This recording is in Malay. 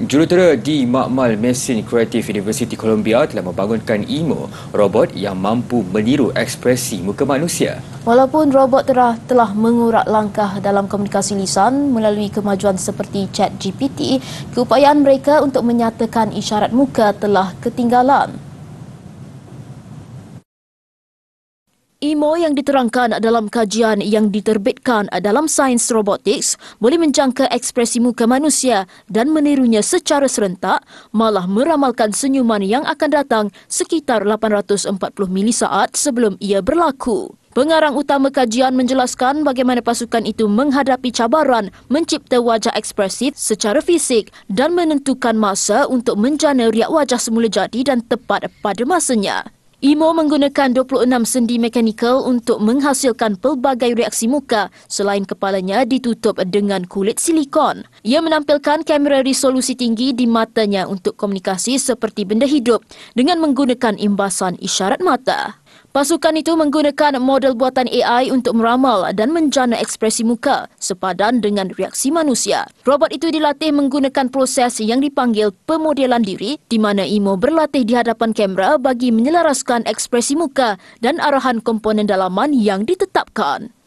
Jurutera di Makmal Mesin Kreatif Universiti Columbia telah membangunkan IMO, e robot yang mampu meniru ekspresi muka manusia. Walaupun robot telah telah mengurat langkah dalam komunikasi lisan melalui kemajuan seperti chat GPT, keupayaan mereka untuk menyatakan isyarat muka telah ketinggalan. Imo e yang diterangkan dalam kajian yang diterbitkan dalam Sains Robotics boleh menjangka ekspresi muka manusia dan menirunya secara serentak malah meramalkan senyuman yang akan datang sekitar 840 milisaat sebelum ia berlaku. Pengarang utama kajian menjelaskan bagaimana pasukan itu menghadapi cabaran mencipta wajah ekspresif secara fisik dan menentukan masa untuk menjana riak wajah semula jadi dan tepat pada masanya. Imo menggunakan 26 sendi mekanikal untuk menghasilkan pelbagai reaksi muka selain kepalanya ditutup dengan kulit silikon. Ia menampilkan kamera resolusi tinggi di matanya untuk komunikasi seperti benda hidup dengan menggunakan imbasan isyarat mata. Pasukan itu menggunakan model buatan AI untuk meramal dan menjana ekspresi muka sepadan dengan reaksi manusia. Robot itu dilatih menggunakan proses yang dipanggil pemodelan diri di mana Imo berlatih di hadapan kamera bagi menyelaraskan ekspresi muka dan arahan komponen dalaman yang ditetapkan.